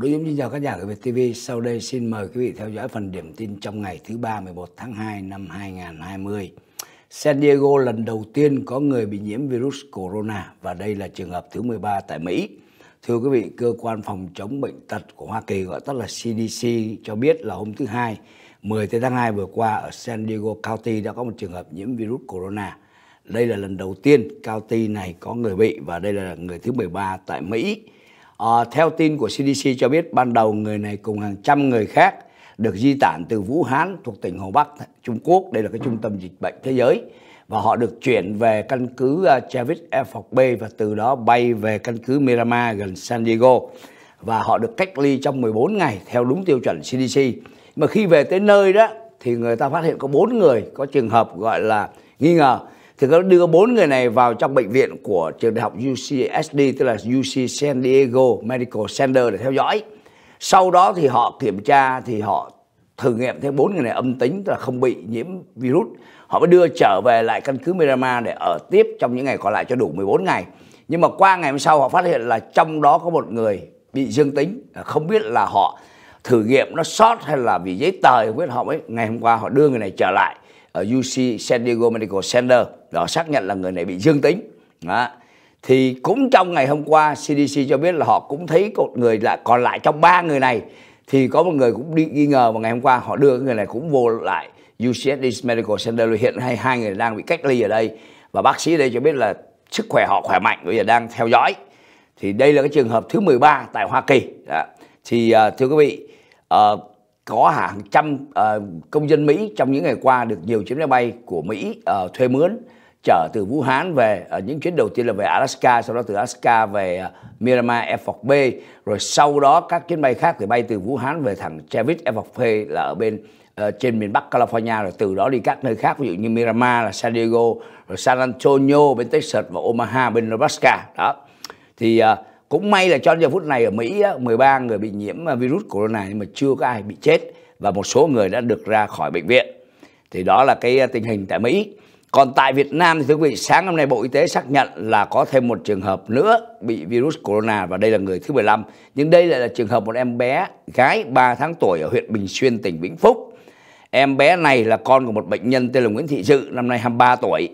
Đối với xin chào khán giả của VTV. Sau đây xin mời quý vị theo dõi phần điểm tin trong ngày thứ ba 11 tháng 2 năm 2020. San Diego lần đầu tiên có người bị nhiễm virus corona và đây là trường hợp thứ 13 tại Mỹ. Thưa quý vị, cơ quan phòng chống bệnh tật của Hoa Kỳ gọi tắt là CDC cho biết là hôm thứ hai 10 tháng 2 vừa qua ở San Diego County đã có một trường hợp nhiễm virus corona. Đây là lần đầu tiên county này có người bị và đây là người thứ 13 tại Mỹ. À, theo tin của CDC cho biết, ban đầu người này cùng hàng trăm người khác được di tản từ Vũ Hán thuộc tỉnh Hồ Bắc, Trung Quốc. Đây là cái trung tâm dịch bệnh thế giới. Và họ được chuyển về căn cứ ờ, Travis Air B. và từ đó bay về căn cứ Miramar gần San Diego. Và họ được cách ly trong 14 ngày theo đúng tiêu chuẩn CDC. Mà khi về tới nơi đó thì người ta phát hiện có bốn người có trường hợp gọi là nghi ngờ thì có đưa bốn người này vào trong bệnh viện của trường đại học UCSD tức là UC San Diego Medical Center để theo dõi sau đó thì họ kiểm tra thì họ thử nghiệm thấy bốn người này âm tính tức là không bị nhiễm virus họ mới đưa trở về lại căn cứ Miramar để ở tiếp trong những ngày còn lại cho đủ 14 ngày nhưng mà qua ngày hôm sau họ phát hiện là trong đó có một người bị dương tính không biết là họ thử nghiệm nó sót hay là vì giấy tờ không biết họ mới ngày hôm qua họ đưa người này trở lại ở UC San Diego Medical Center đó xác nhận là người này bị dương tính đó. thì cũng trong ngày hôm qua CDC cho biết là họ cũng thấy một người là còn lại trong ba người này thì có một người cũng đi nghi ngờ Và ngày hôm qua họ đưa cái người này cũng vô lại UCSD Medical Center hiện hay hai người đang bị cách ly ở đây và bác sĩ đây cho biết là sức khỏe họ khỏe mạnh bây giờ đang theo dõi thì đây là cái trường hợp thứ 13 tại Hoa Kỳ đó. thì uh, thưa quý vị uh, có hàng trăm uh, công dân Mỹ trong những ngày qua được nhiều chuyến máy bay của Mỹ uh, thuê mướn chở từ Vũ Hán về uh, những chuyến đầu tiên là về Alaska sau đó từ Alaska về uh, Miramar f b rồi sau đó các chuyến bay khác thì bay từ Vũ Hán về thẳng Travis f b là ở bên uh, trên miền Bắc California rồi từ đó đi các nơi khác ví dụ như Miramar là San Diego rồi San Antonio bên Texas và Omaha bên Nebraska đó thì uh, cũng may là cho đến giờ phút này ở Mỹ 13 người bị nhiễm à, virus corona nhưng mà chưa có ai bị chết và một số người đã được ra khỏi bệnh viện. Thì đó là cái à, tình hình tại Mỹ. Còn tại Việt Nam thì thưa quý vị, sáng hôm nay Bộ Y tế xác nhận là có thêm một trường hợp nữa bị virus corona và đây là người thứ 15. Nhưng đây lại là trường hợp một em bé gái 3 tháng tuổi ở huyện Bình Xuyên, tỉnh Vĩnh Phúc. Em bé này là con của một bệnh nhân tên là Nguyễn Thị Dự, năm nay 23 tuổi.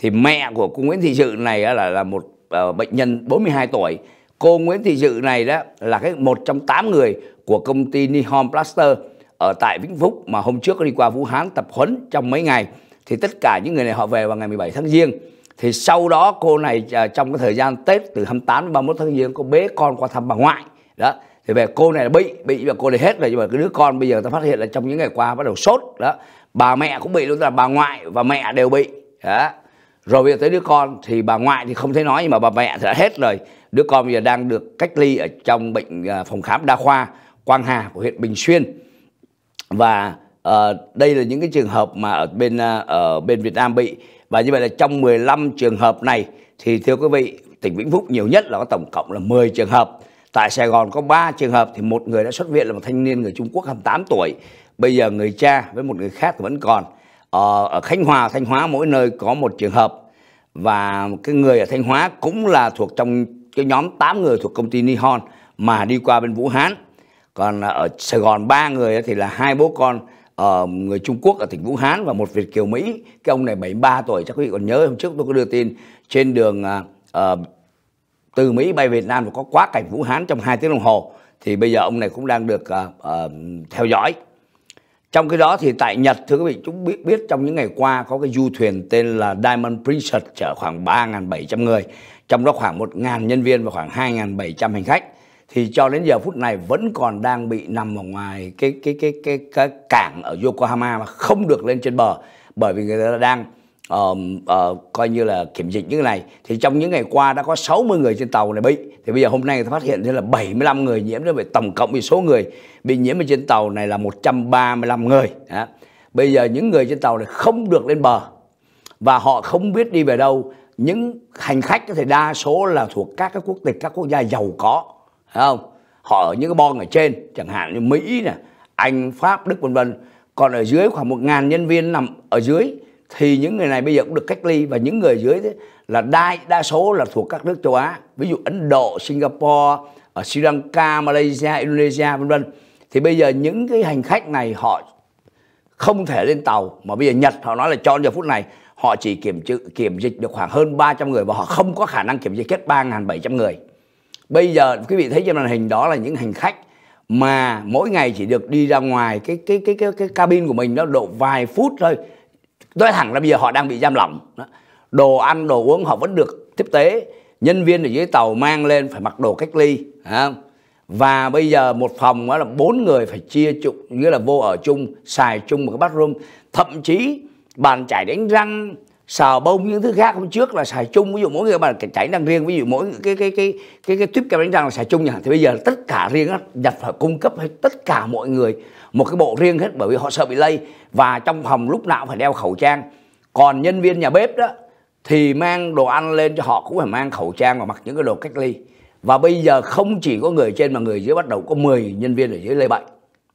Thì mẹ của cô Nguyễn Thị Dự này là là một ờ, bệnh nhân 42 tuổi cô Nguyễn Thị Dự này đó là cái một trong 8 người của công ty Nihon Plaster ở tại Vĩnh Phúc mà hôm trước đi qua Vũ Hán tập huấn trong mấy ngày thì tất cả những người này họ về vào ngày 17 tháng Giêng thì sau đó cô này à, trong cái thời gian Tết từ 28 đến 31 tháng Giêng cô bế con qua thăm bà ngoại đó thì về cô này là bị bị và cô này hết rồi nhưng mà cái đứa con bây giờ ta phát hiện là trong những ngày qua bắt đầu sốt đó bà mẹ cũng bị luôn là bà ngoại và mẹ đều bị đó rồi bây giờ tới đứa con thì bà ngoại thì không thấy nói nhưng mà bà mẹ thì đã hết rồi đứa con bây giờ đang được cách ly ở trong bệnh à, phòng khám đa khoa Quang Hà của huyện Bình Xuyên và uh, đây là những cái trường hợp mà ở bên uh, ở bên Việt Nam bị và như vậy là trong 15 trường hợp này thì thưa quý vị tỉnh Vĩnh Phúc nhiều nhất là có tổng cộng là 10 trường hợp tại Sài Gòn có 3 trường hợp thì một người đã xuất viện là một thanh niên người Trung Quốc 28 tuổi bây giờ người cha với một người khác vẫn còn Ờ, ở Khánh Hòa Thanh Hóa mỗi nơi có một trường hợp và cái người ở Thanh Hóa cũng là thuộc trong cái nhóm 8 người thuộc công ty Nihon mà đi qua bên Vũ Hán còn ở Sài Gòn ba người thì là hai bố con ở người Trung Quốc ở tỉnh Vũ Hán và một Việt kiều Mỹ cái ông này 73 tuổi chắc quý vị còn nhớ hôm trước tôi có đưa tin trên đường uh, từ Mỹ bay Việt Nam và có quá cảnh Vũ Hán trong hai tiếng đồng hồ thì bây giờ ông này cũng đang được uh, uh, theo dõi trong cái đó thì tại Nhật thưa quý vị chúng biết, biết trong những ngày qua có cái du thuyền tên là Diamond Princess chở khoảng 3.700 người trong đó khoảng 1.000 nhân viên và khoảng 2.700 hành khách thì cho đến giờ phút này vẫn còn đang bị nằm ở ngoài cái cái cái cái, cái cảng ở Yokohama mà không được lên trên bờ bởi vì người ta đang uh, uh, coi như là kiểm dịch như thế này thì trong những ngày qua đã có 60 người trên tàu này bị thì bây giờ hôm nay người ta phát hiện ra là 75 người nhiễm rồi, tổng cộng thì số người bị nhiễm ở trên tàu này là 135 người đó. bây giờ những người trên tàu này không được lên bờ và họ không biết đi về đâu những hành khách thì đa số là thuộc các cái quốc tịch các quốc gia giàu có phải không họ ở những cái bon ở trên chẳng hạn như mỹ nè anh pháp đức vân vân còn ở dưới khoảng một ngàn nhân viên nằm ở dưới thì những người này bây giờ cũng được cách ly và những người dưới thế là đa đa số là thuộc các nước châu Á ví dụ Ấn Độ Singapore ở Sri Lanka Malaysia Indonesia vân vân thì bây giờ những cái hành khách này họ không thể lên tàu mà bây giờ Nhật họ nói là cho giờ phút này họ chỉ kiểm trự, kiểm dịch được khoảng hơn 300 người và họ không có khả năng kiểm dịch hết 3.700 người bây giờ quý vị thấy trên màn hình đó là những hành khách mà mỗi ngày chỉ được đi ra ngoài cái cái cái cái, cái cabin của mình nó độ vài phút thôi nói thẳng là bây giờ họ đang bị giam lỏng đồ ăn đồ uống họ vẫn được tiếp tế nhân viên ở dưới tàu mang lên phải mặc đồ cách ly và bây giờ một phòng đó là bốn người phải chia chung nghĩa là vô ở chung xài chung một cái bathroom thậm chí bàn chải đánh răng sờ bông những thứ khác hôm trước là xài chung ví dụ mỗi người mà chảy năng riêng ví dụ mỗi cái cái cái cái cái tuyếp kem đánh răng là xài chung nhỉ thì bây giờ tất cả riêng hết nhập phải cung cấp hết tất cả mọi người một cái bộ riêng hết bởi vì họ sợ bị lây và trong phòng lúc nào phải đeo khẩu trang còn nhân viên nhà bếp đó thì mang đồ ăn lên cho họ cũng phải mang khẩu trang và mặc những cái đồ cách ly và bây giờ không chỉ có người trên mà người dưới bắt đầu có 10 nhân viên ở dưới lây bệnh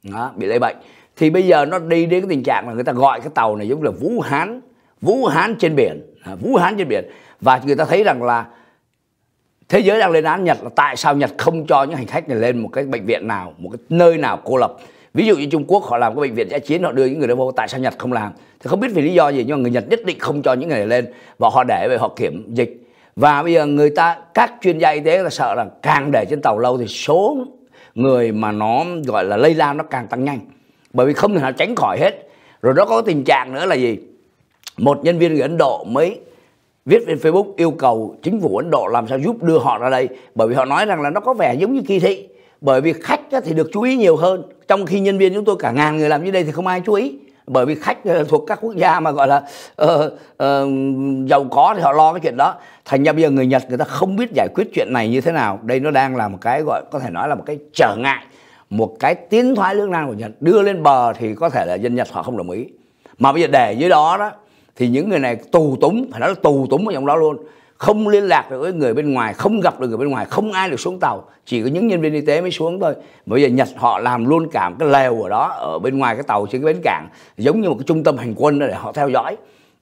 đó, bị lây bệnh thì bây giờ nó đi đến cái tình trạng là người ta gọi cái tàu này giống là Vũ Hán Vũ Hán trên biển à, Vũ Hán trên biển và người ta thấy rằng là thế giới đang lên án Nhật là tại sao Nhật không cho những hành khách này lên một cái bệnh viện nào một cái nơi nào cô lập ví dụ như Trung Quốc họ làm cái bệnh viện giã chiến họ đưa những người đó vô tại sao Nhật không làm thì không biết vì lý do gì nhưng mà người Nhật nhất định không cho những người này lên và họ để về họ kiểm dịch và bây giờ người ta các chuyên gia y tế là sợ là càng để trên tàu lâu thì số người mà nó gọi là lây lan nó càng tăng nhanh bởi vì không thể nào tránh khỏi hết rồi nó có tình trạng nữa là gì một nhân viên người Ấn Độ mới viết trên Facebook yêu cầu chính phủ Ấn Độ làm sao giúp đưa họ ra đây bởi vì họ nói rằng là nó có vẻ giống như kỳ thị bởi vì khách thì được chú ý nhiều hơn trong khi nhân viên chúng tôi cả ngàn người làm như đây thì không ai chú ý bởi vì khách thuộc các quốc gia mà gọi là uh, uh, giàu có thì họ lo cái chuyện đó thành ra bây giờ người Nhật người ta không biết giải quyết chuyện này như thế nào đây nó đang là một cái gọi có thể nói là một cái trở ngại một cái tiến thoái lương nan của Nhật đưa lên bờ thì có thể là dân Nhật họ không đồng ý mà bây giờ để dưới đó đó thì những người này tù túng phải nói là tù túng ở trong đó luôn không liên lạc được với người bên ngoài không gặp được người bên ngoài không ai được xuống tàu chỉ có những nhân viên y tế mới xuống thôi bây giờ nhật họ làm luôn cả một cái lều ở đó ở bên ngoài cái tàu trên cái bến cảng giống như một cái trung tâm hành quân để họ theo dõi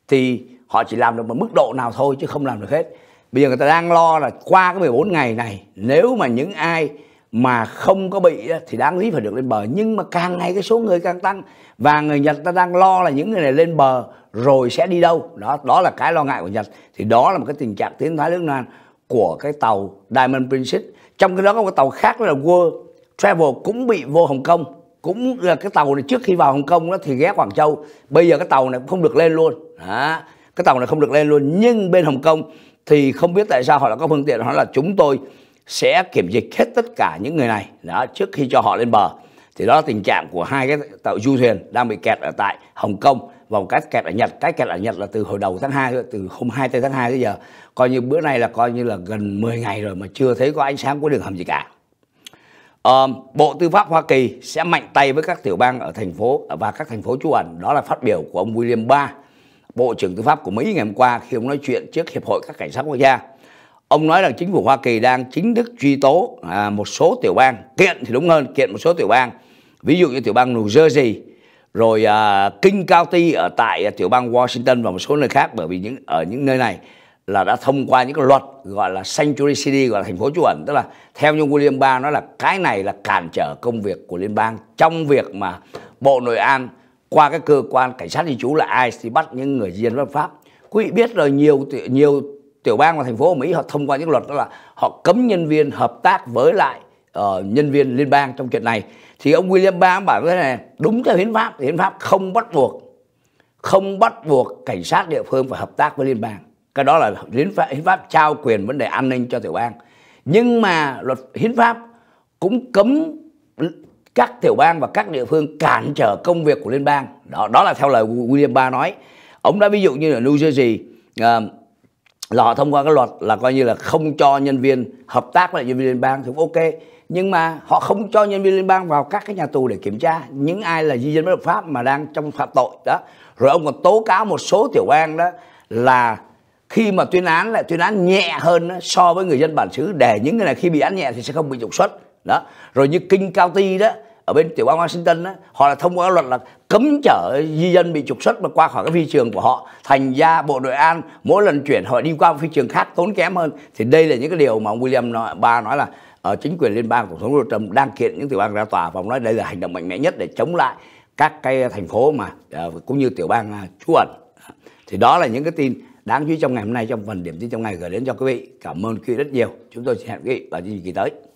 thì họ chỉ làm được một mức độ nào thôi chứ không làm được hết bây giờ người ta đang lo là qua cái 14 ngày này nếu mà những ai mà không có bị thì đáng lý phải được lên bờ nhưng mà càng ngày cái số người càng tăng và người Nhật ta đang lo là những người này lên bờ rồi sẽ đi đâu đó đó là cái lo ngại của Nhật thì đó là một cái tình trạng tiến thoái lưỡng nan của cái tàu Diamond Princess trong cái đó có một tàu khác là World Travel cũng bị vô Hồng Kông cũng là cái tàu này trước khi vào Hồng Kông đó thì ghé Quảng Châu bây giờ cái tàu này không được lên luôn đó. cái tàu này không được lên luôn nhưng bên Hồng Kông thì không biết tại sao họ lại có phương tiện họ là chúng tôi sẽ kiểm dịch hết tất cả những người này đó trước khi cho họ lên bờ thì đó là tình trạng của hai cái tàu du thuyền đang bị kẹt ở tại Hồng Kông và một cái kẹt ở Nhật cái kẹt ở Nhật là từ hồi đầu tháng 2 từ hôm 24 tháng 2 tới giờ coi như bữa nay là coi như là gần 10 ngày rồi mà chưa thấy có ánh sáng của đường hầm gì cả à, Bộ Tư pháp Hoa Kỳ sẽ mạnh tay với các tiểu bang ở thành phố và các thành phố trú ẩn đó là phát biểu của ông William Barr Bộ trưởng Tư pháp của Mỹ ngày hôm qua khi ông nói chuyện trước Hiệp hội các cảnh sát quốc gia ông nói rằng chính phủ Hoa Kỳ đang chính thức truy tố à, một số tiểu bang kiện thì đúng hơn kiện một số tiểu bang ví dụ như tiểu bang New Jersey rồi à, King County ở tại à, tiểu bang Washington và một số nơi khác bởi vì những ở những nơi này là đã thông qua những cái luật gọi là Sanctuary City gọi là thành phố trú ẩn tức là theo như William Barr nói là cái này là cản trở công việc của liên bang trong việc mà Bộ Nội an qua cái cơ quan cảnh sát di trú là ICE thì bắt những người di dân bất pháp quý vị biết rồi nhiều nhiều tiểu bang và thành phố ở Mỹ họ thông qua những luật đó là họ cấm nhân viên hợp tác với lại uh, nhân viên liên bang trong chuyện này thì ông William Barr bảo thế này đúng theo hiến pháp thì hiến pháp không bắt buộc không bắt buộc cảnh sát địa phương phải hợp tác với liên bang cái đó là hiến pháp, hiến pháp trao quyền vấn đề an ninh cho tiểu bang nhưng mà luật hiến pháp cũng cấm các tiểu bang và các địa phương cản trở công việc của liên bang đó đó là theo lời William Barr nói ông đã ví dụ như ở New Jersey uh, là họ thông qua cái luật là coi như là không cho nhân viên hợp tác với nhân viên liên bang thì ok nhưng mà họ không cho nhân viên liên bang vào các cái nhà tù để kiểm tra những ai là di dân bất hợp pháp mà đang trong phạm tội đó rồi ông còn tố cáo một số tiểu bang đó là khi mà tuyên án lại tuyên án nhẹ hơn đó, so với người dân bản xứ để những người này khi bị án nhẹ thì sẽ không bị trục xuất đó rồi như kinh cao ti đó ở bên tiểu bang Washington á, họ là thông qua luật là cấm chở di dân bị trục xuất mà qua khỏi cái phi trường của họ thành ra bộ đội an mỗi lần chuyển họ đi qua một phi trường khác tốn kém hơn thì đây là những cái điều mà ông William nói, ba nói là ở ờ, chính quyền liên bang của tổng thống Trump đang kiện những tiểu bang ra tòa và ông nói đây là hành động mạnh mẽ nhất để chống lại các cái thành phố mà ờ, cũng như tiểu bang à, trú ẩn thì đó là những cái tin đáng chú ý trong ngày hôm nay trong phần điểm tin trong ngày gửi đến cho quý vị cảm ơn quý vị rất nhiều chúng tôi sẽ hẹn quý vị vào chương trình kỳ tới